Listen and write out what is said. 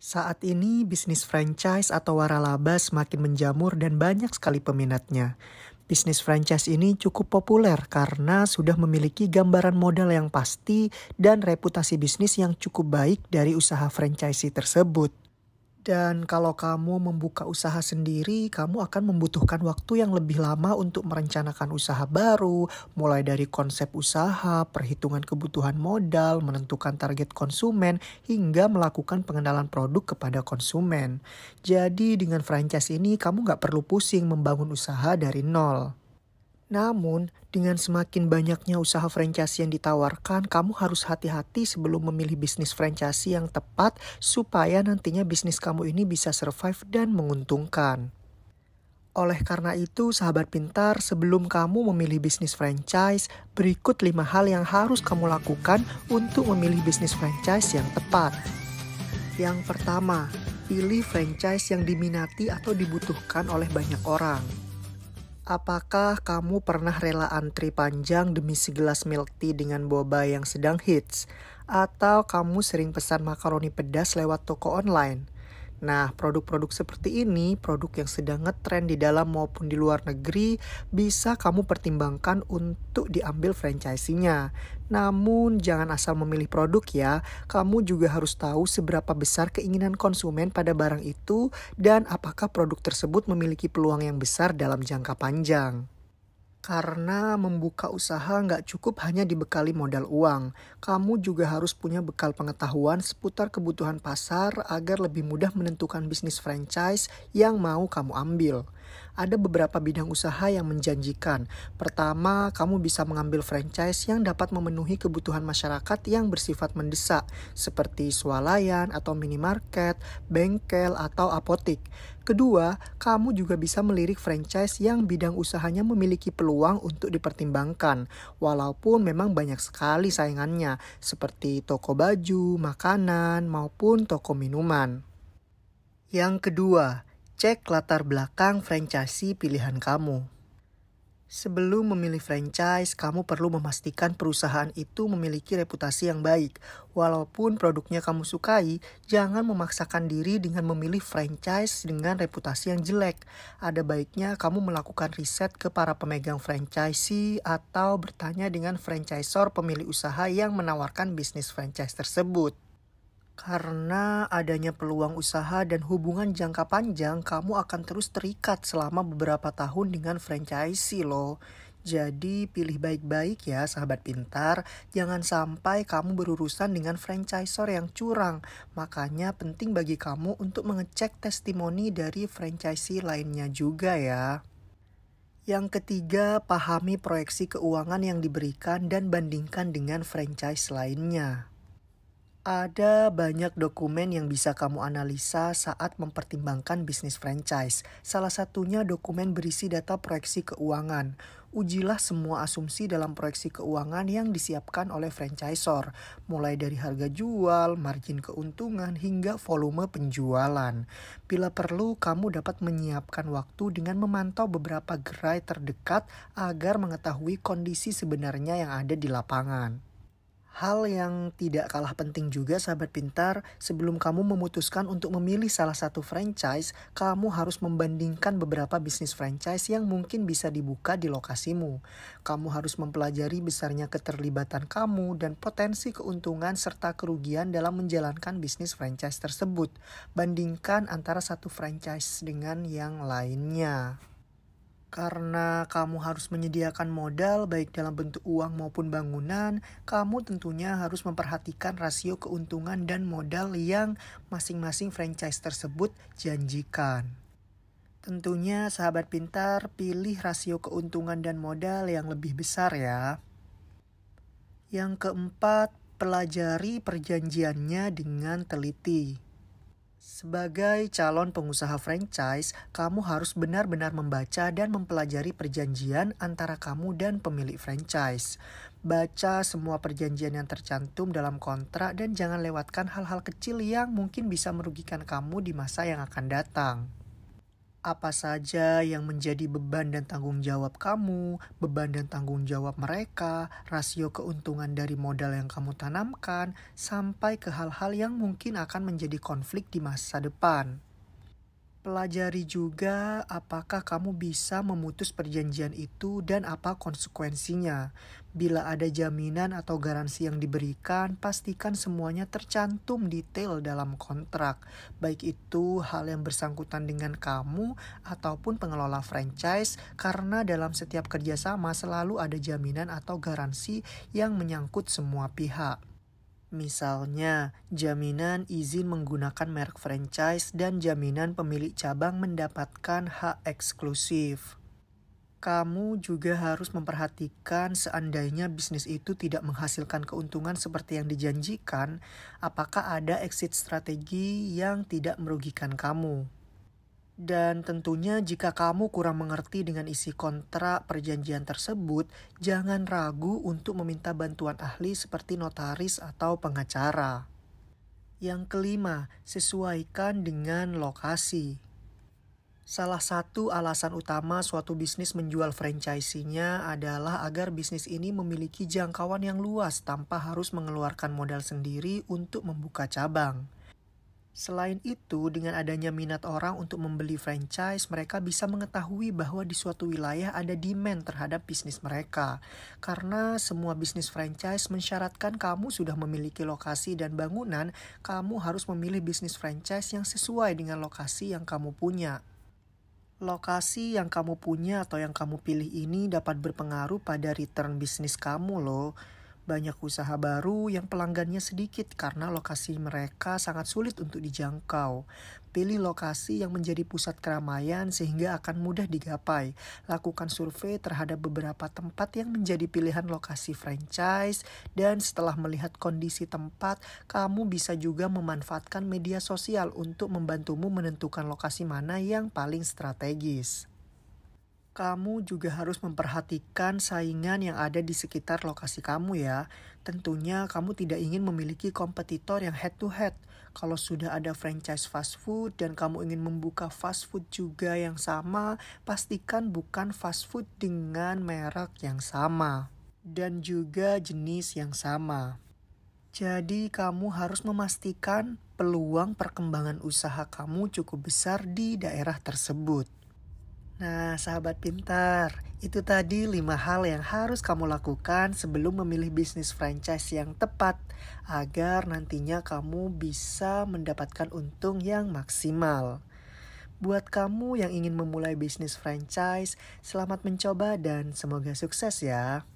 Saat ini, bisnis franchise atau waralaba semakin menjamur dan banyak sekali peminatnya. Bisnis franchise ini cukup populer karena sudah memiliki gambaran modal yang pasti dan reputasi bisnis yang cukup baik dari usaha franchise tersebut. Dan kalau kamu membuka usaha sendiri, kamu akan membutuhkan waktu yang lebih lama untuk merencanakan usaha baru, mulai dari konsep usaha, perhitungan kebutuhan modal, menentukan target konsumen, hingga melakukan pengenalan produk kepada konsumen. Jadi dengan franchise ini, kamu nggak perlu pusing membangun usaha dari nol. Namun, dengan semakin banyaknya usaha franchise yang ditawarkan, kamu harus hati-hati sebelum memilih bisnis franchise yang tepat supaya nantinya bisnis kamu ini bisa survive dan menguntungkan. Oleh karena itu, sahabat pintar, sebelum kamu memilih bisnis franchise, berikut 5 hal yang harus kamu lakukan untuk memilih bisnis franchise yang tepat. Yang pertama, pilih franchise yang diminati atau dibutuhkan oleh banyak orang. Apakah kamu pernah rela antri panjang demi segelas milk tea dengan boba yang sedang hits? Atau kamu sering pesan makaroni pedas lewat toko online? Nah, produk-produk seperti ini, produk yang sedang ngetrend di dalam maupun di luar negeri, bisa kamu pertimbangkan untuk diambil franchisinya. Namun, jangan asal memilih produk ya. Kamu juga harus tahu seberapa besar keinginan konsumen pada barang itu dan apakah produk tersebut memiliki peluang yang besar dalam jangka panjang. Karena membuka usaha nggak cukup hanya dibekali modal uang. Kamu juga harus punya bekal pengetahuan seputar kebutuhan pasar agar lebih mudah menentukan bisnis franchise yang mau kamu ambil ada beberapa bidang usaha yang menjanjikan. Pertama, kamu bisa mengambil franchise yang dapat memenuhi kebutuhan masyarakat yang bersifat mendesak, seperti swalayan atau minimarket, bengkel, atau apotik. Kedua, kamu juga bisa melirik franchise yang bidang usahanya memiliki peluang untuk dipertimbangkan, walaupun memang banyak sekali saingannya, seperti toko baju, makanan, maupun toko minuman. Yang kedua, Cek latar belakang franchise pilihan kamu. Sebelum memilih franchise, kamu perlu memastikan perusahaan itu memiliki reputasi yang baik. Walaupun produknya kamu sukai, jangan memaksakan diri dengan memilih franchise dengan reputasi yang jelek. Ada baiknya kamu melakukan riset ke para pemegang franchise atau bertanya dengan franchisor pemilik usaha yang menawarkan bisnis franchise tersebut. Karena adanya peluang usaha dan hubungan jangka panjang, kamu akan terus terikat selama beberapa tahun dengan franchise loh. Jadi pilih baik-baik ya sahabat pintar, jangan sampai kamu berurusan dengan franchisor yang curang. Makanya penting bagi kamu untuk mengecek testimoni dari franchisee lainnya juga ya. Yang ketiga, pahami proyeksi keuangan yang diberikan dan bandingkan dengan franchise lainnya. Ada banyak dokumen yang bisa kamu analisa saat mempertimbangkan bisnis franchise. Salah satunya dokumen berisi data proyeksi keuangan. Ujilah semua asumsi dalam proyeksi keuangan yang disiapkan oleh franchisor, mulai dari harga jual, margin keuntungan, hingga volume penjualan. Bila perlu, kamu dapat menyiapkan waktu dengan memantau beberapa gerai terdekat agar mengetahui kondisi sebenarnya yang ada di lapangan. Hal yang tidak kalah penting juga sahabat pintar, sebelum kamu memutuskan untuk memilih salah satu franchise, kamu harus membandingkan beberapa bisnis franchise yang mungkin bisa dibuka di lokasimu. Kamu harus mempelajari besarnya keterlibatan kamu dan potensi keuntungan serta kerugian dalam menjalankan bisnis franchise tersebut. Bandingkan antara satu franchise dengan yang lainnya. Karena kamu harus menyediakan modal baik dalam bentuk uang maupun bangunan, kamu tentunya harus memperhatikan rasio keuntungan dan modal yang masing-masing franchise tersebut janjikan. Tentunya sahabat pintar pilih rasio keuntungan dan modal yang lebih besar ya. Yang keempat, pelajari perjanjiannya dengan teliti. Sebagai calon pengusaha franchise, kamu harus benar-benar membaca dan mempelajari perjanjian antara kamu dan pemilik franchise. Baca semua perjanjian yang tercantum dalam kontrak dan jangan lewatkan hal-hal kecil yang mungkin bisa merugikan kamu di masa yang akan datang apa saja yang menjadi beban dan tanggung jawab kamu, beban dan tanggung jawab mereka, rasio keuntungan dari modal yang kamu tanamkan, sampai ke hal-hal yang mungkin akan menjadi konflik di masa depan. Pelajari juga apakah kamu bisa memutus perjanjian itu dan apa konsekuensinya. Bila ada jaminan atau garansi yang diberikan, pastikan semuanya tercantum detail dalam kontrak, baik itu hal yang bersangkutan dengan kamu ataupun pengelola franchise, karena dalam setiap kerjasama selalu ada jaminan atau garansi yang menyangkut semua pihak. Misalnya, jaminan izin menggunakan merek franchise dan jaminan pemilik cabang mendapatkan hak eksklusif. Kamu juga harus memperhatikan seandainya bisnis itu tidak menghasilkan keuntungan seperti yang dijanjikan, apakah ada exit strategi yang tidak merugikan kamu. Dan tentunya jika kamu kurang mengerti dengan isi kontrak perjanjian tersebut, jangan ragu untuk meminta bantuan ahli seperti notaris atau pengacara. Yang kelima, sesuaikan dengan lokasi. Salah satu alasan utama suatu bisnis menjual franchise adalah agar bisnis ini memiliki jangkauan yang luas tanpa harus mengeluarkan modal sendiri untuk membuka cabang. Selain itu, dengan adanya minat orang untuk membeli franchise, mereka bisa mengetahui bahwa di suatu wilayah ada demand terhadap bisnis mereka. Karena semua bisnis franchise mensyaratkan kamu sudah memiliki lokasi dan bangunan, kamu harus memilih bisnis franchise yang sesuai dengan lokasi yang kamu punya. Lokasi yang kamu punya atau yang kamu pilih ini dapat berpengaruh pada return bisnis kamu loh. Banyak usaha baru yang pelanggannya sedikit karena lokasi mereka sangat sulit untuk dijangkau. Pilih lokasi yang menjadi pusat keramaian sehingga akan mudah digapai. Lakukan survei terhadap beberapa tempat yang menjadi pilihan lokasi franchise dan setelah melihat kondisi tempat, kamu bisa juga memanfaatkan media sosial untuk membantumu menentukan lokasi mana yang paling strategis kamu juga harus memperhatikan saingan yang ada di sekitar lokasi kamu ya. Tentunya kamu tidak ingin memiliki kompetitor yang head to head. Kalau sudah ada franchise fast food dan kamu ingin membuka fast food juga yang sama, pastikan bukan fast food dengan merek yang sama dan juga jenis yang sama. Jadi kamu harus memastikan peluang perkembangan usaha kamu cukup besar di daerah tersebut. Nah, sahabat pintar, itu tadi 5 hal yang harus kamu lakukan sebelum memilih bisnis franchise yang tepat agar nantinya kamu bisa mendapatkan untung yang maksimal. Buat kamu yang ingin memulai bisnis franchise, selamat mencoba dan semoga sukses ya.